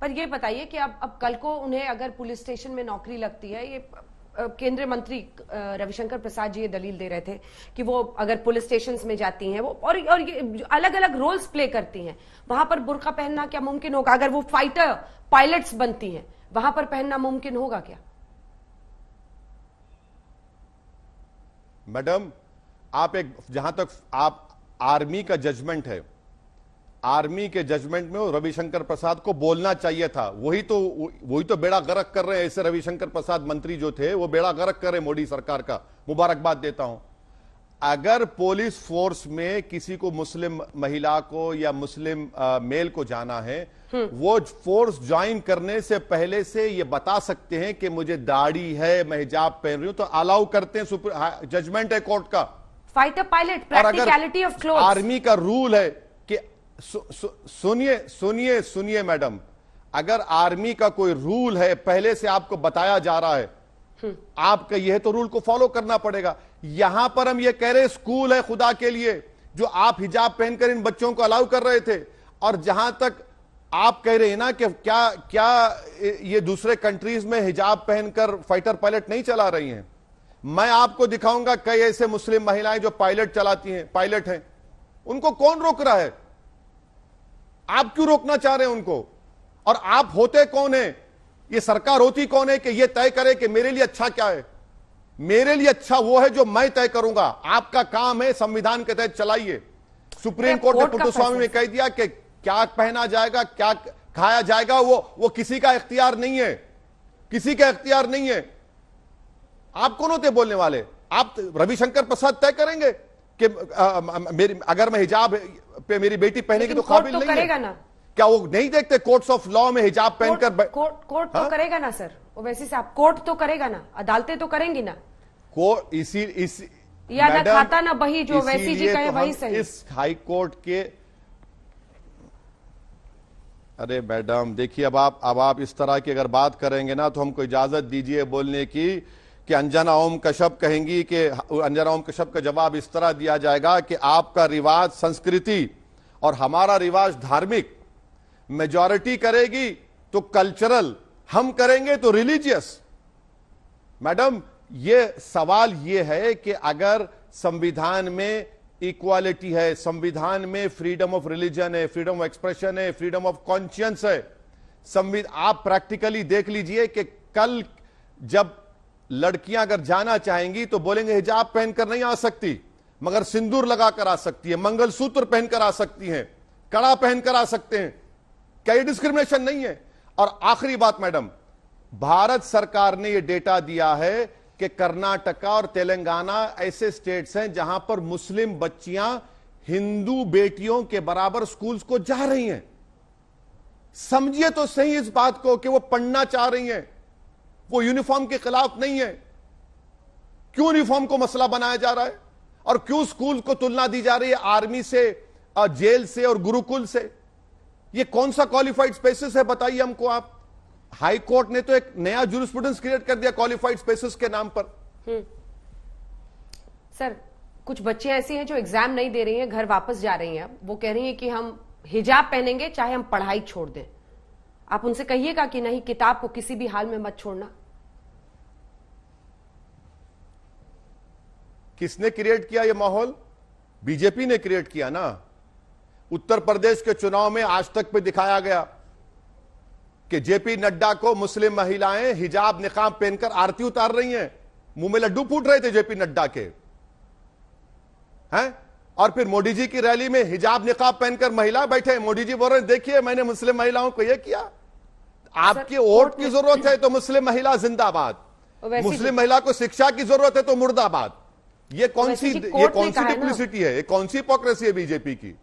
पर ये बताइए कि अब अब कल को उन्हें अगर पुलिस स्टेशन में नौकरी लगती है ये केंद्रीय मंत्री रविशंकर प्रसाद जी ये दलील दे रहे थे कि वो अगर पुलिस स्टेशन में जाती हैं वो और और ये अलग अलग रोल्स प्ले करती हैं वहां पर बुरका पहनना क्या मुमकिन होगा अगर वो फाइटर पायलट्स बनती हैं वहां पर पहनना मुमकिन होगा क्या मैडम आप एक जहां तक आप आर्मी का जजमेंट है आर्मी के जजमेंट में रविशंकर प्रसाद को बोलना चाहिए था वही तो वही तो बेड़ा गरक कर रहे हैं ऐसे रविशंकर प्रसाद मंत्री जो थे वो बेड़ा गरक कर रहे मोदी सरकार का मुबारकबाद देता हूं अगर पुलिस फोर्स में किसी को मुस्लिम महिला को या मुस्लिम आ, मेल को जाना है हम्म। वो फोर्स ज्वाइन करने से पहले से ये बता सकते हैं कि मुझे दाढ़ी है मैं हिजाब पहन रही हूं तो अलाउ करते हैं जजमेंट है कोर्ट का fighter pilot practicality of army का रूल है सुनिए सुनिए सुनिए मैडम अगर आर्मी का कोई रूल है पहले से आपको बताया जा रहा है हम्म। आपका यह तो रूल को फॉलो करना पड़ेगा यहां पर हम यह कह रहे स्कूल है खुदा के लिए जो आप हिजाब पहनकर इन बच्चों को अलाउ कर रहे थे और जहां तक आप कह रहे हैं ना कि क्या क्या ये दूसरे कंट्रीज में हिजाब पहनकर फाइटर पायलट नहीं चला रही हैं मैं आपको दिखाऊंगा कई ऐसे मुस्लिम महिलाएं जो पायलट चलाती हैं पायलट हैं उनको कौन रोक रहा है आप क्यों रोकना चाह रहे हैं उनको और आप होते कौन है ये सरकार होती कौन है कि ये तय करे कि मेरे लिए अच्छा क्या है मेरे लिए अच्छा वो है जो मैं तय करूंगा आपका काम है संविधान के तहत चलाइए सुप्रीम कोर्ट ने पुटोस्वामी में कह दिया कि क्या पहना जाएगा क्या खाया जाएगा वो वो किसी का इख्तियार नहीं है किसी का इख्तियार नहीं है आप कौन होते बोलने वाले आप रविशंकर प्रसाद तय करेंगे कि अगर मैं हिजाब पे मेरी बेटी पहने की तो काबिल तो नहीं करेगा ना क्या वो नहीं देखते कोर्ट्स ऑफ लॉ में हिजाब पहनकर कोर्ट, तो हाँ? करेगा ना सर से आप कोर्ट तो करेगा ना अदालतें तो करेंगी ना कोर्ट इसी इसी या ना खाता ना बही जो वैसी जी कहे तो वही सही इस हाई कोर्ट के अरे मैडम देखिए अब आप अब आप इस तरह की अगर बात करेंगे ना तो हमको इजाजत दीजिए बोलने की कि अंजना ओम कश्यप कहेंगी कि अंजना ओम कश्यप का जवाब इस तरह दिया जाएगा कि आपका रिवाज संस्कृति और हमारा रिवाज धार्मिक मेजॉरिटी करेगी तो कल्चरल हम करेंगे तो रिलीजियस मैडम ये सवाल ये है कि अगर संविधान में इक्वालिटी है संविधान में फ्रीडम ऑफ रिलीजन है फ्रीडम ऑफ एक्सप्रेशन है फ्रीडम ऑफ कॉन्शियंस है संविधान आप प्रैक्टिकली देख लीजिए कि कल जब लड़कियां अगर जाना चाहेंगी तो बोलेंगे हिजाब पहनकर नहीं आ सकती मगर सिंदूर लगाकर आ सकती है मंगलसूत्र पहनकर आ सकती है कड़ा पहनकर आ सकते हैं क्या ये डिस्क्रिमिनेशन नहीं है और आखिरी बात मैडम भारत सरकार ने यह डेटा दिया है कि कर्नाटका और तेलंगाना ऐसे स्टेट्स हैं जहां पर मुस्लिम बच्चियां हिंदू बेटियों के बराबर स्कूल्स को जा रही हैं समझिए तो सही इस बात को कि वो पढ़ना चाह रही हैं वो यूनिफॉर्म के खिलाफ नहीं है क्यों यूनिफॉर्म को मसला बनाया जा रहा है और क्यों स्कूल को तुलना दी जा रही है आर्मी से जेल से और गुरुकुल से ये कौन सा क्वालिफाइड स्पेसिस है बताइए हमको आप हाई कोर्ट ने तो एक नया जूरिस्प्रूडेंस क्रिएट कर दिया क्वालिफाइड स्पेसिस के नाम पर हम्म। सर कुछ बच्चे ऐसे हैं जो एग्जाम नहीं दे रही हैं घर वापस जा रही हैं वो कह रही हैं कि हम हिजाब पहनेंगे चाहे हम पढ़ाई छोड़ दें आप उनसे कहिएगा कि नहीं किताब को किसी भी हाल में मत छोड़ना किसने क्रिएट किया यह माहौल बीजेपी ने क्रिएट किया ना उत्तर प्रदेश के चुनाव में आज तक पे दिखाया गया कि जेपी नड्डा को मुस्लिम महिलाएं हिजाब निकाब पहनकर आरती उतार रही हैं मुंह में लड्डू फूट रहे थे जेपी नड्डा के हैं और फिर मोदी जी की रैली में हिजाब निकाब पहनकर महिला बैठे मोदी जी बोल रहे देखिए मैंने मुस्लिम महिलाओं को यह किया आपके वोट की जरूरत है तो मुस्लिम महिला जिंदाबाद मुस्लिम महिला को शिक्षा की जरूरत है तो मुर्दाबाद ये कौन सी ये कौन सी डिप्लिसिटी है ये कौन सी हिपोक्रेसी है बीजेपी की